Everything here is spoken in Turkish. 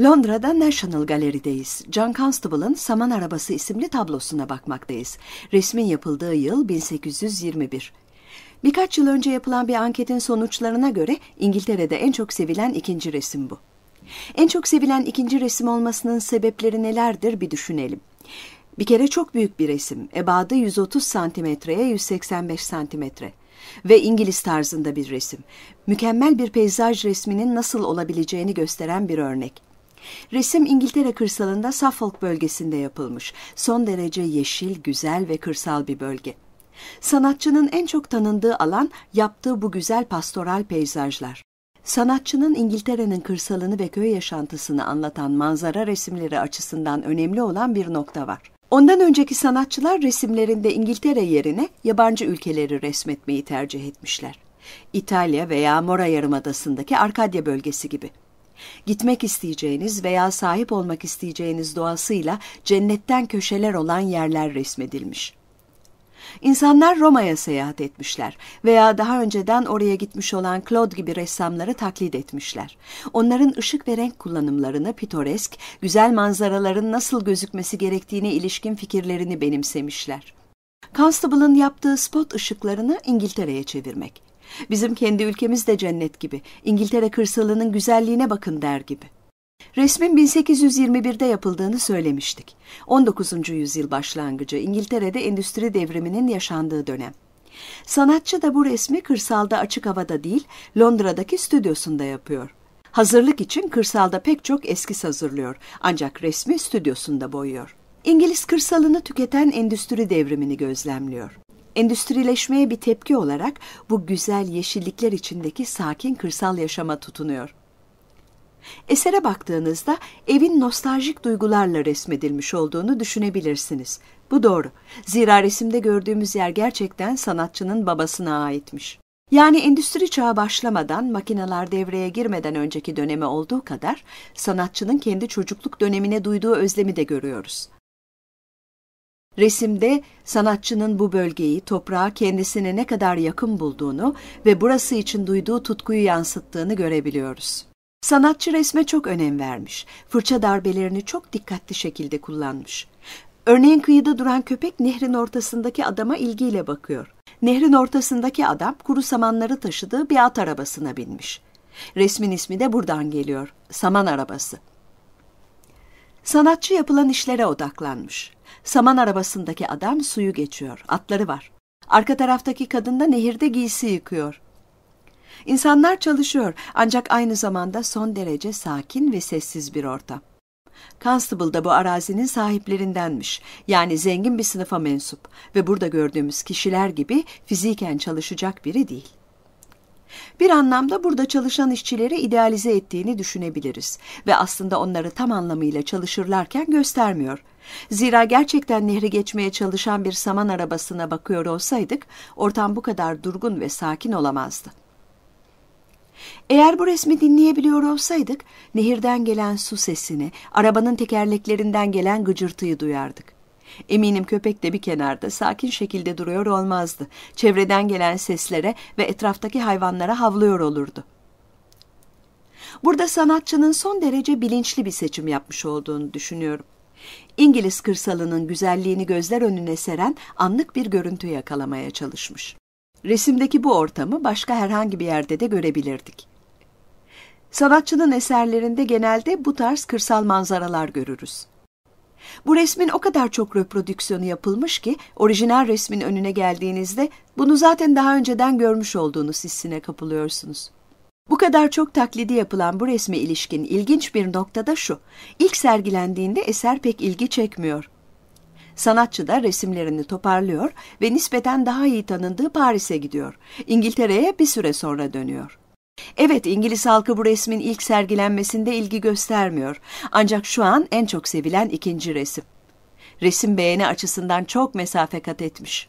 Londra'da National Gallery'deyiz. John Constable'ın Saman Arabası isimli tablosuna bakmaktayız. Resmin yapıldığı yıl 1821. Birkaç yıl önce yapılan bir anketin sonuçlarına göre İngiltere'de en çok sevilen ikinci resim bu. En çok sevilen ikinci resim olmasının sebepleri nelerdir bir düşünelim. Bir kere çok büyük bir resim. Ebadı 130 santimetreye 185 santimetre ve İngiliz tarzında bir resim. Mükemmel bir peyzaj resminin nasıl olabileceğini gösteren bir örnek. Resim İngiltere kırsalında Suffolk bölgesinde yapılmış. Son derece yeşil, güzel ve kırsal bir bölge. Sanatçının en çok tanındığı alan yaptığı bu güzel pastoral peyzajlar. Sanatçının İngiltere'nin kırsalını ve köy yaşantısını anlatan manzara resimleri açısından önemli olan bir nokta var. Ondan önceki sanatçılar resimlerinde İngiltere yerine yabancı ülkeleri resmetmeyi tercih etmişler. İtalya veya Mora Yarımadası'ndaki Arkadya bölgesi gibi. Gitmek isteyeceğiniz veya sahip olmak isteyeceğiniz doğasıyla cennetten köşeler olan yerler resmedilmiş. İnsanlar Roma'ya seyahat etmişler veya daha önceden oraya gitmiş olan Claude gibi ressamları taklit etmişler. Onların ışık ve renk kullanımlarını pitoresk, güzel manzaraların nasıl gözükmesi gerektiğine ilişkin fikirlerini benimsemişler. Constable'ın yaptığı spot ışıklarını İngiltere'ye çevirmek. Bizim kendi ülkemiz de cennet gibi. İngiltere kırsalının güzelliğine bakın der gibi. Resmin 1821'de yapıldığını söylemiştik. 19. yüzyıl başlangıcı İngiltere'de endüstri devriminin yaşandığı dönem. Sanatçı da bu resmi kırsalda açık havada değil, Londra'daki stüdyosunda yapıyor. Hazırlık için kırsalda pek çok eskiz hazırlıyor ancak resmi stüdyosunda boyuyor. İngiliz kırsalını tüketen endüstri devrimini gözlemliyor endüstrileşmeye bir tepki olarak bu güzel yeşillikler içindeki sakin kırsal yaşama tutunuyor. Esere baktığınızda evin nostaljik duygularla resmedilmiş olduğunu düşünebilirsiniz. Bu doğru. Zira resimde gördüğümüz yer gerçekten sanatçının babasına aitmiş. Yani endüstri çağı başlamadan, makineler devreye girmeden önceki döneme olduğu kadar sanatçının kendi çocukluk dönemine duyduğu özlemi de görüyoruz. Resimde sanatçının bu bölgeyi, toprağa kendisine ne kadar yakın bulduğunu ve burası için duyduğu tutkuyu yansıttığını görebiliyoruz. Sanatçı resme çok önem vermiş. Fırça darbelerini çok dikkatli şekilde kullanmış. Örneğin kıyıda duran köpek nehrin ortasındaki adama ilgiyle bakıyor. Nehrin ortasındaki adam kuru samanları taşıdığı bir at arabasına binmiş. Resmin ismi de buradan geliyor. Saman arabası. Sanatçı yapılan işlere odaklanmış. Saman arabasındaki adam suyu geçiyor, atları var. Arka taraftaki kadın da nehirde giysi yıkıyor. İnsanlar çalışıyor ancak aynı zamanda son derece sakin ve sessiz bir ortam. Constable da bu arazinin sahiplerindenmiş. Yani zengin bir sınıfa mensup ve burada gördüğümüz kişiler gibi fiziken çalışacak biri değil. Bir anlamda burada çalışan işçileri idealize ettiğini düşünebiliriz ve aslında onları tam anlamıyla çalışırlarken göstermiyor. Zira gerçekten nehri geçmeye çalışan bir saman arabasına bakıyor olsaydık ortam bu kadar durgun ve sakin olamazdı. Eğer bu resmi dinleyebiliyor olsaydık nehirden gelen su sesini, arabanın tekerleklerinden gelen gıcırtıyı duyardık. Eminim köpek de bir kenarda sakin şekilde duruyor olmazdı. Çevreden gelen seslere ve etraftaki hayvanlara havlıyor olurdu. Burada sanatçının son derece bilinçli bir seçim yapmış olduğunu düşünüyorum. İngiliz kırsalının güzelliğini gözler önüne seren anlık bir görüntü yakalamaya çalışmış. Resimdeki bu ortamı başka herhangi bir yerde de görebilirdik. Sanatçının eserlerinde genelde bu tarz kırsal manzaralar görürüz. Bu resmin o kadar çok reprodüksiyonu yapılmış ki orijinal resmin önüne geldiğinizde bunu zaten daha önceden görmüş olduğunuz hissine kapılıyorsunuz. Bu kadar çok taklidi yapılan bu resme ilişkin ilginç bir nokta da şu. İlk sergilendiğinde eser pek ilgi çekmiyor. Sanatçı da resimlerini toparlıyor ve nispeten daha iyi tanındığı Paris'e gidiyor. İngiltere'ye bir süre sonra dönüyor. Evet İngiliz halkı bu resmin ilk sergilenmesinde ilgi göstermiyor. Ancak şu an en çok sevilen ikinci resim. Resim beğeni açısından çok mesafe kat etmiş.